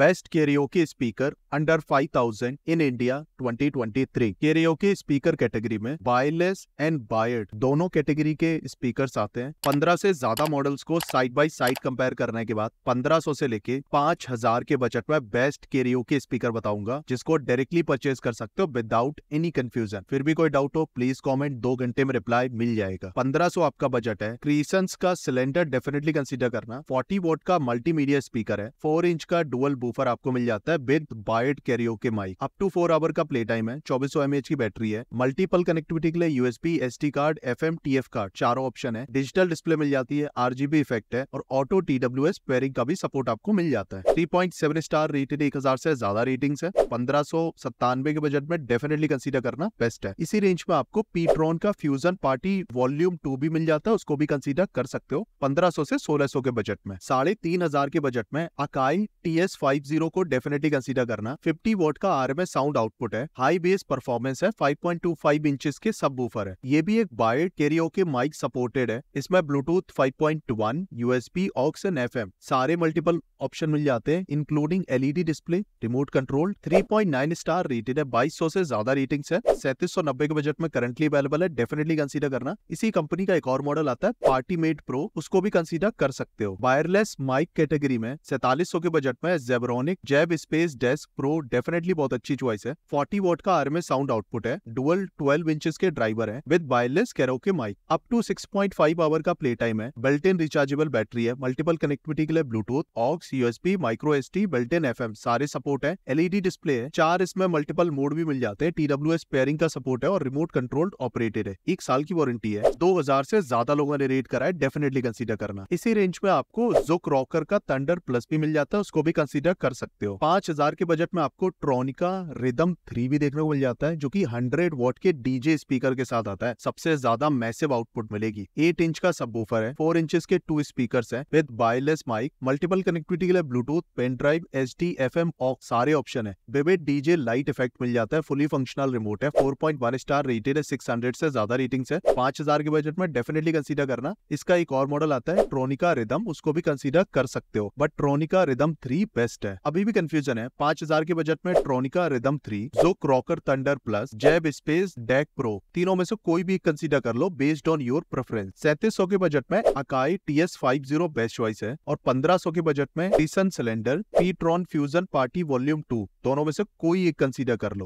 best karaoke speaker under 5000 in India 2023 karaoke speaker category में wireless and wired दोनों कैटेगरी के स्पीकर आते हैं 15 से ज्यादा मॉडल्स को साइड बाय साइड कंपेयर करने के बाद 1500 से लेके 5000 के बजट में बेस्ट केरियोके स्पीकर बताऊंगा जिसको डायरेक्टली परचेज कर सकते हो विदाउट एनी कंफ्यूजन फिर भी कोई डाउट हो प्लीज कॉमेंट दो घंटे में रिप्लाई मिल जाएगा पंद्रह आपका बजट है क्रीसन का सिलेंडर डेफिनेटली कंसिडर करना फोर्टी वोट का मल्टीमीडिया स्पीकर है फोर इंच का डुअल बूट सबवूफर आपको मिल जाता है विद बाइट karaoke mic up to four hour का प्ले टाइम है चौबीस सौ एमएच की बैटरी है मल्टीपल कनेक्टिविटी के लिए USB S card F M card चारों ऑप्शन है डिजिटल डिस्प्ले मिल जाती है आरजीबी इफेक्ट है और auto T W S pairing का भी सपोर्ट आपको मिल जाता है three point seven star rated एक हजार से ज्यादा रेटिंग है पंद्रह सौ सत्तानवे के बजट में डेफिनेटली कंसिडर करना बेस्ट है इसी रेंज में आपको पीट्रॉन का फ्यूजन पार्टी वॉल्यूम टू भी मिल जाता है उसको भी कंसिडर कर सकते हो पंद्रह सौ से सोलह सौ के बजट में साढ़े तीन हजार के बजट में Akai T S five five zero को डेफिनेटली कंसीडर करना 50 वोट का आर आरएमएस साउंड आउटपुट है हाई बेस परफॉर्मेंस है 5.25 इंच के सब बूफर है ये भी एक बायड कैरियो के माइक सपोर्टेड है इसमें Bluetooth 5.1 USB aux and FM सारे मल्टीपल ऑप्शन मिल जाते हैं including LED display remote control 3.9 star rated है 2200 से ज्यादा रेटिंग है सैंतीस के बजट में करंटली अवेलेबल है डेफिनेटली कंसिडर करना इसी कंपनी का एक और मॉडल आता है पार्टी मेड प्रो उसको भी कंसिडर कर सकते हो वायरलेस माइक कैटेगरी में सैतालीस के बजट में सेबरॉनिक जेब स्पेस डेस्क प्रो डेफिनेटली बहुत अच्छी चॉइस है फोर्टी वोट का आरएमएस साउंड आउटपुट है डुअल ट्वेल्व इंचेस के ड्राइवर है with wireless karaoke mic up to six point five hour का प्ले टाइम है बेल्ट इन रिचार्जेबल बैटरी है मल्टीपल कनेक्टिविटी के लिए Bluetooth aux USB micro S D built in F M सारे support है LED display है चार इसमें मल्टीपल मोड भी मिल जाते हैं टी डब्ल्यू एस पेयरिंग का सपोर्ट है और रिमोट कंट्रोल्ड ऑपरेटेड है एक साल की वारंटी है दो हजार से ज्यादा लोगों ने रेट करा है डेफिनेटली कंसिडर करना इसी रेंज में आपको जुक रॉकर का थंडर प्लस भी मिल जाता है उसको भी कंसिडर कंसिडर कर सकते हो पांच हजार के बजट में आपको ट्रोनिका रिदम थ्री भी देखने को मिल जाता है जो की हंड्रेड वॉट के डीजे स्पीकर के साथ आता है सबसे ज्यादा मैसिव आउटपुट मिलेगी एट इंच का सब है फोर इंच के टू स्पीकर है with wireless mic multiple connectivity के लिए Bluetooth pen drive S D F M सारे ऑप्शन है बेबेट डीजे लाइट इफेक्ट मिल जाता है फुली फंक्शनल रिमोट है four point one star rated है सिक्स हंड्रेड से ज्यादा रेटिंग है पांच हजार के बजट में डेफिनेटली कंसीडर करना इसका एक और मॉडल आता है ट्रोनिका रिदम उसको भी कंसीडर कर सकते हो but Tronica rhythm three best best है अभी भी कंफ्यूजन है पांच हजार के बजट में ट्रोनिका रिदम थ्री जो क्रॉकर thunder plus Zeb space deck pro तीनों में से कोई भी कंसीडर कर लो बेस्ड ऑन योर प्रेफरेंस सैंतीस के बजट में Akai T S five zero best choice है और पंद्रह के बजट में टीसन सिलेंडर pTron fusion party volume two दोनों में से कोई एक कंसिडर कर लो